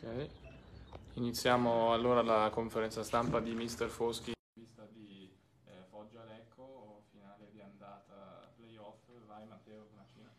Okay. Iniziamo allora la conferenza stampa di Mister Foschi in vista di eh, Foggia Lecco, finale di andata playoff. Vai Matteo con la Cina.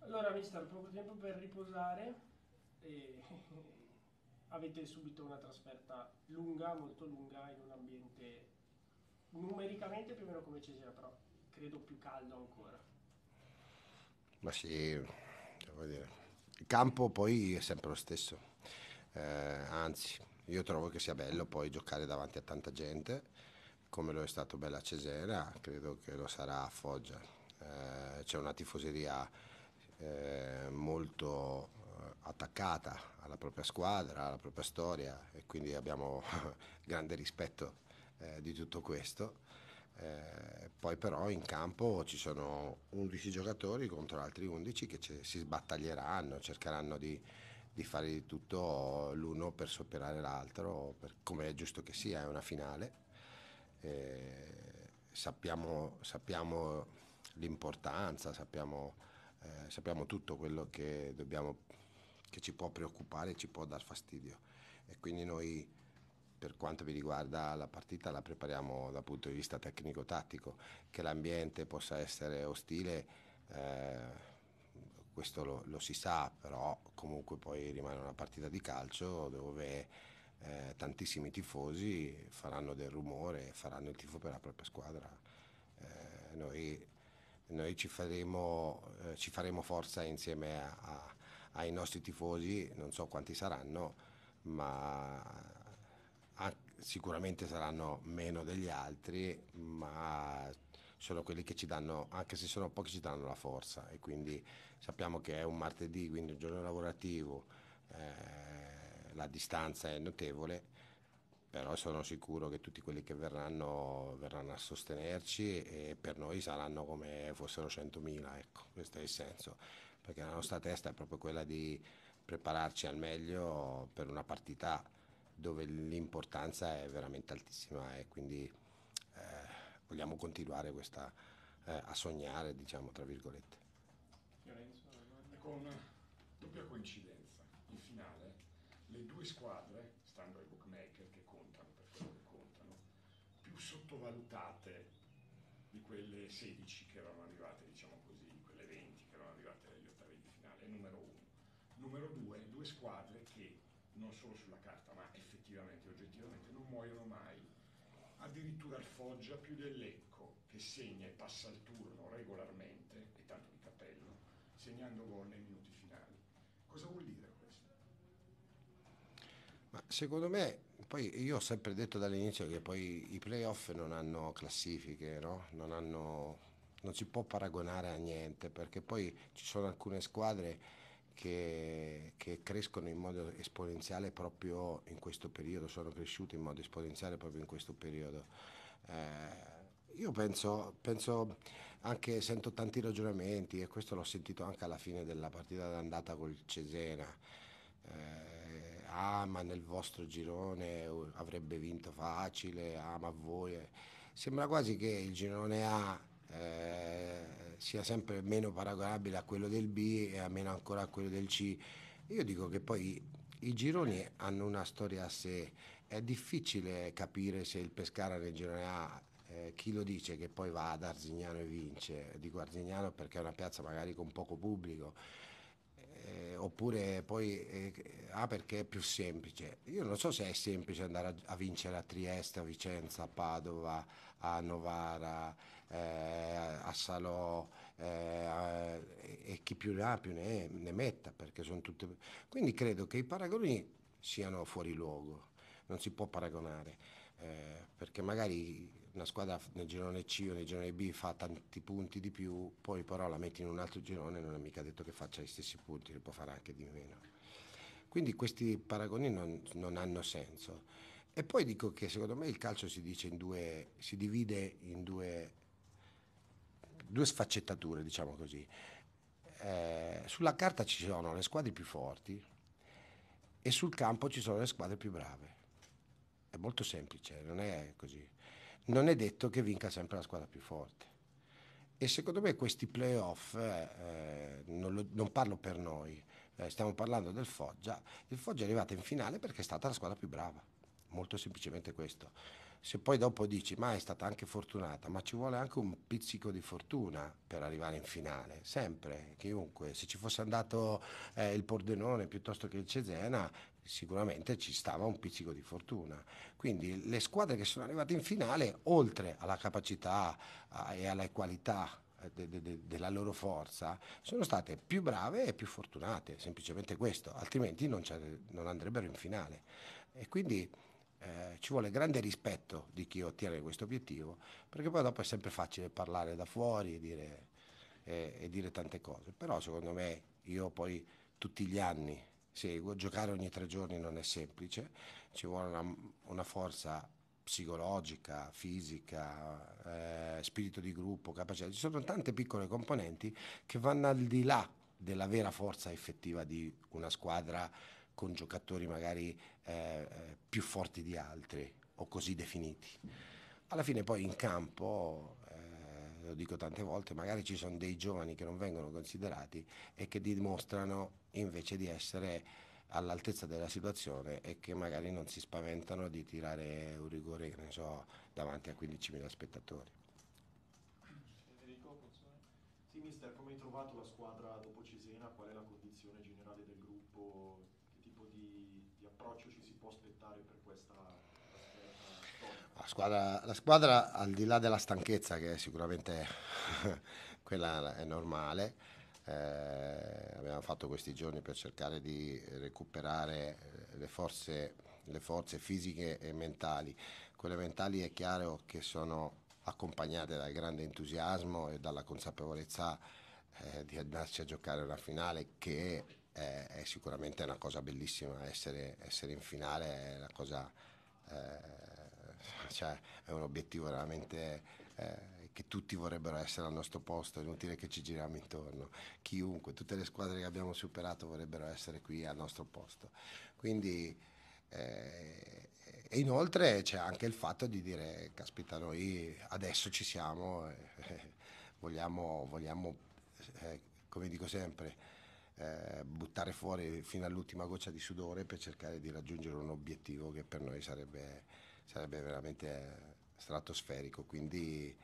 Allora Mister, poco tempo per riposare e avete subito una trasferta lunga, molto lunga, in un ambiente numericamente più o meno come Cesena, però credo più caldo ancora. Ma sì, devo dire. Il campo poi è sempre lo stesso eh, anzi io trovo che sia bello poi giocare davanti a tanta gente come lo è stato Bella Cesena, credo che lo sarà a Foggia. Eh, c'è una tifoseria eh, molto eh, attaccata alla propria squadra, alla propria storia e quindi abbiamo grande rispetto eh, di tutto questo. Eh, poi però in campo ci sono 11 giocatori contro altri 11 che ci, si sbattaglieranno, cercheranno di di fare di tutto l'uno per superare l'altro, come è giusto che sia, è una finale. Eh, sappiamo, sappiamo, l'importanza, sappiamo, eh, sappiamo tutto quello che, dobbiamo, che ci può preoccupare, ci può dar fastidio. E quindi noi per quanto mi riguarda la partita la prepariamo dal punto di vista tecnico-tattico, che l'ambiente possa essere ostile. Eh, questo lo, lo, si sa, però comunque poi rimane una partita di calcio dove eh, tantissimi tifosi faranno del rumore, faranno il tifo per la propria squadra. Eh, noi, noi ci, faremo, eh, ci faremo, forza insieme a, a, ai nostri tifosi, non so quanti saranno, ma a, sicuramente saranno meno degli altri, ma sono quelli che ci danno, anche se sono pochi, ci danno la forza e quindi sappiamo che è un martedì, quindi un giorno lavorativo, eh, la distanza è notevole, però sono sicuro che tutti quelli che verranno verranno a sostenerci e per noi saranno come fossero 100.000, ecco, questo è il senso, perché la nostra testa è proprio quella di prepararci al meglio per una partita dove l'importanza è veramente altissima e quindi vogliamo continuare questa, eh, a sognare, diciamo, tra virgolette. Fiorenzo, con doppia coincidenza, in finale le due squadre, stando ai bookmaker che contano per quello che contano, più sottovalutate di quelle 16 che erano arrivate, diciamo così, di quelle 20 che erano arrivate agli ottavi di finale, è numero uno. Numero due, due squadre che non solo sulla carta, ma effettivamente, oggettivamente, non muoiono mai addirittura il Foggia più del Lecco che segna e passa il turno regolarmente e tanto di cappello segnando gol nei minuti finali cosa vuol dire questo? Ma secondo me, poi io ho sempre detto dall'inizio che poi i playoff non hanno classifiche, no? non, hanno, non si può paragonare a niente perché poi ci sono alcune squadre che, che, crescono in modo esponenziale proprio in questo periodo, sono cresciute in modo esponenziale proprio in questo periodo. Eh, io penso, penso, anche, sento tanti ragionamenti e questo l'ho sentito anche alla fine della partita d'andata col Cesena. Eh, ah ma nel vostro girone avrebbe vinto facile, ah ma voi... Sembra quasi che il girone A eh, sia sempre meno paragonabile a quello del B e a meno ancora a quello del C. Io dico che poi i gironi hanno una storia a sé, è difficile capire se il Pescara nel girone A eh, chi lo dice che poi va ad Arzignano e vince, dico Arzignano perché è una piazza magari con poco pubblico eh, oppure poi eh, ah perché è più semplice. Io non so se è semplice andare a, a vincere a Trieste, a Vicenza, a Padova, a Novara, eh, a Salò eh, a, e chi più ne ha più ne, ne metta perché sono tutte... Quindi credo che i paragoni siano fuori luogo, non si può paragonare eh, perché magari una squadra nel girone C o nel girone B fa tanti punti di più, poi però la metti in un altro girone e non è mica detto che faccia gli stessi punti, ne può fare anche di meno. Quindi questi paragoni non, non hanno senso. E poi dico che secondo me il calcio si, in due, si divide in due, due sfaccettature, diciamo così. Eh, sulla carta ci sono le squadre più forti e sul campo ci sono le squadre più brave. È molto semplice, non è così. Non è detto che vinca sempre la squadra più forte. E secondo me questi playoff, eh, eh non, lo, non, parlo per noi, eh, stiamo parlando del Foggia, il Foggia è arrivato in finale perché è stata la squadra più brava, molto semplicemente questo. Se poi dopo dici, ma è stata anche fortunata, ma ci vuole anche un pizzico di fortuna per arrivare in finale, sempre, chiunque. Se ci fosse andato eh, il Pordenone piuttosto che il Cesena, sicuramente ci stava un pizzico di fortuna. Quindi le squadre che sono arrivate in finale, oltre alla capacità eh, e alla qualità eh, de, de, de, della loro forza, sono state più brave e più fortunate, semplicemente questo, altrimenti non, non andrebbero in finale. E quindi eh, ci vuole grande rispetto di chi ottiene questo obiettivo, perché poi dopo è sempre facile parlare da fuori e dire, eh, e dire tante cose, però secondo me io poi tutti gli anni seguo, giocare ogni tre giorni non è semplice, ci vuole una, una forza psicologica, fisica, eh, spirito di gruppo, capacità, ci sono tante piccole componenti che vanno al di là della vera forza effettiva di una squadra con giocatori magari eh, eh, più forti di altri o così definiti. Alla fine poi in campo, eh, lo dico tante volte, magari ci sono dei giovani che non vengono considerati e che dimostrano invece di essere all'altezza della situazione e che magari non si spaventano di tirare un rigore so, davanti a 15.000 spettatori. Federico, sì, mister, come hai trovato la squadra questa, la squadra, la squadra, al di là della stanchezza, che è sicuramente quella è normale, eh, abbiamo fatto questi giorni per cercare di recuperare eh, le forze, le forze, fisiche e mentali. Quelle mentali è chiaro che sono accompagnate dal grande entusiasmo e dalla consapevolezza eh, di andarci a giocare una finale che è è, è sicuramente una cosa bellissima essere, essere in finale, è una cosa... Eh, cioè, è un obiettivo veramente eh, che tutti vorrebbero essere al nostro posto, è inutile che ci giriamo intorno, chiunque, tutte le squadre che abbiamo superato vorrebbero essere qui al nostro posto. Quindi, eh, e inoltre c'è anche il fatto di dire, caspita, noi adesso ci siamo, vogliamo, vogliamo eh, come dico sempre, eh, buttare fuori fino all'ultima goccia di sudore per cercare di raggiungere un obiettivo che per noi sarebbe, sarebbe veramente stratosferico. Quindi,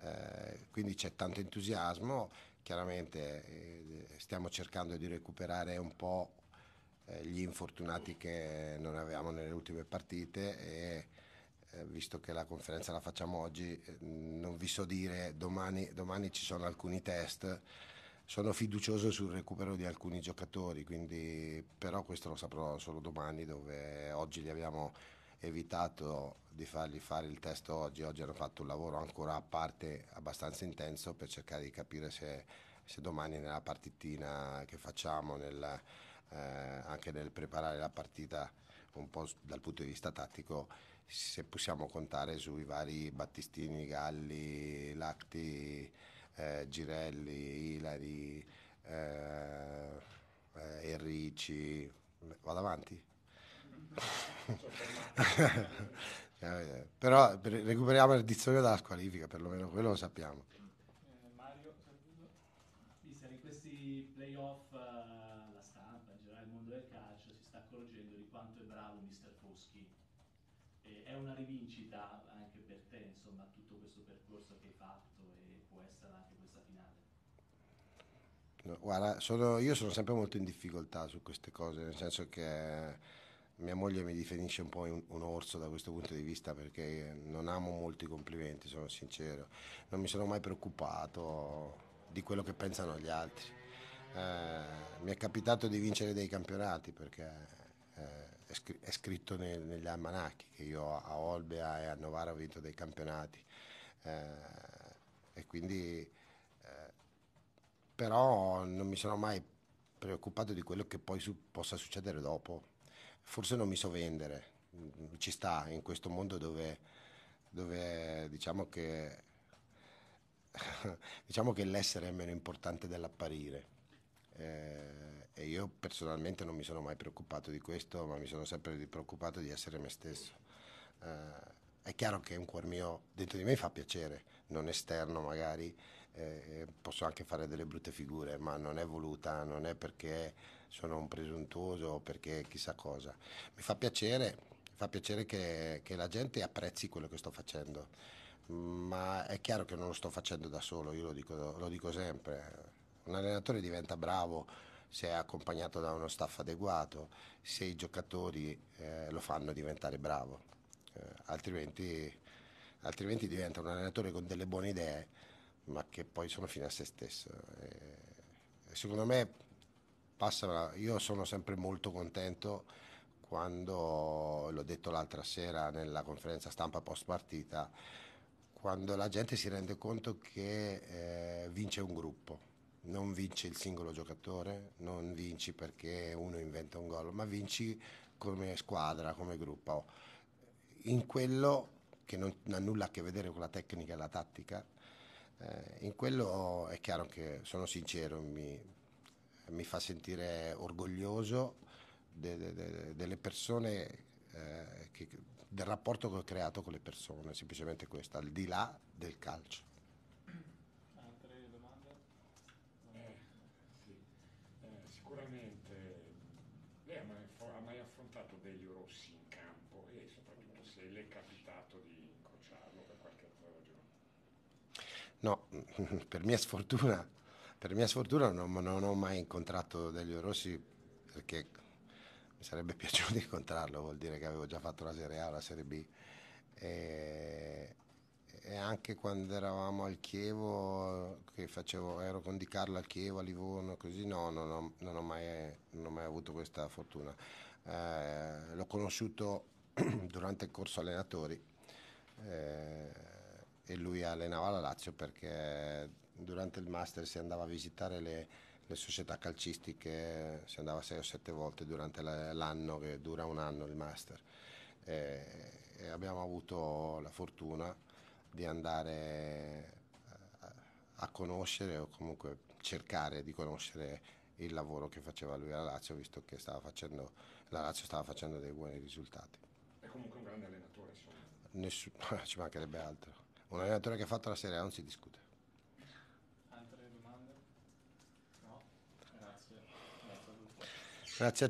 eh, quindi c'è tanto entusiasmo, chiaramente eh, stiamo cercando di recuperare un po' eh, gli infortunati che non avevamo nelle ultime partite e eh, visto che la conferenza la facciamo oggi, eh, non vi so dire, domani, domani ci sono alcuni test sono fiducioso sul recupero di alcuni giocatori, quindi, però questo lo saprò solo domani dove oggi li abbiamo evitato di fargli fare il test oggi, oggi hanno fatto un lavoro ancora a parte abbastanza intenso per cercare di capire se, se domani nella partitina che facciamo, nel, eh, anche nel preparare la partita un po' dal punto di vista tattico, se possiamo contare sui vari battistini, galli, lacti eh, Girelli, Ilari, eh, eh Enrici, vado avanti? Però per, recuperiamo il dizionario dalla squalifica, perlomeno quello lo sappiamo. Eh, Mario, in questi playoff eh, la stampa, il mondo del calcio si sta accorgendo di quanto è bravo Mister Foschi. è una rivincita anche per te, insomma, tutto questo percorso che hai fatto può essere anche questa finale? No, guarda, sono, io sono sempre molto in difficoltà su queste cose, nel senso che mia moglie mi definisce un po' un, orso da questo punto di vista perché non amo molto i complimenti, sono sincero, non mi sono mai preoccupato di quello che pensano gli altri. Eh, mi è capitato di vincere dei campionati perché eh, è, scritto nel, negli almanacchi che io a Olbia e a Novara ho vinto dei campionati. Eh, quindi eh, però non mi sono mai preoccupato di quello che poi su- possa succedere dopo. Forse non mi so vendere, mm, ci sta in questo mondo dove, dove diciamo, che, diciamo che l'essere è meno importante dell'apparire. Eh, e io personalmente non mi sono mai preoccupato di questo, ma mi sono sempre preoccupato di essere me stesso. Eh, è chiaro che un cuor mio dentro di me fa piacere, non esterno magari, eh, posso anche fare delle brutte figure, ma non è voluta, non è perché sono un presuntuoso o perché chissà cosa. Mi fa piacere, fa piacere che, che la gente apprezzi quello che sto facendo, ma è chiaro che non lo sto facendo da solo, io lo dico, lo dico sempre. Un allenatore diventa bravo se è accompagnato da uno staff adeguato, se i giocatori eh, lo fanno diventare bravo. Eh, altrimenti, altrimenti, diventa un allenatore con delle buone idee, ma che poi sono fine a se stesso. E eh, secondo me passa, io sono sempre molto contento quando, l'ho detto l'altra sera nella conferenza stampa post partita, quando la gente si rende conto che eh, vince un gruppo. Non vince il singolo giocatore, non vinci perché uno inventa un gol, ma vinci come squadra, come gruppo in quello che non ha nulla a che vedere con la tecnica e la tattica, eh, in quello è chiaro che sono sincero, mi, mi fa sentire orgoglioso de, de, de, delle persone, eh, che, del rapporto che ho creato con le persone, semplicemente questo, al di là del calcio. No, per mia sfortuna, per mia sfortuna non, non, ho mai incontrato Delio Rossi perché mi sarebbe piaciuto incontrarlo, vuol dire che avevo già fatto la Serie A, la Serie B. E, e anche quando eravamo al Chievo, facevo, ero con Di Carlo al Chievo, a Livorno, così no, non ho, non ho, mai, non ho mai, avuto questa fortuna. Eh, l'ho conosciuto durante il corso allenatori. Eh, e lui allenava la Lazio perché durante il master si andava a visitare le, le società calcistiche, si andava 6 o 7 volte durante l'anno che dura un anno il master e, e abbiamo avuto la fortuna di andare eh, a, conoscere o comunque cercare di conoscere il lavoro che faceva lui alla Lazio, visto che facendo, la Lazio stava facendo dei buoni risultati. È comunque un grande allenatore, insomma. Nessu- ci mancherebbe altro un allenatore che ha fatto la Serie A non si discute. Altre domande? No? Grazie. Grazie a tutti.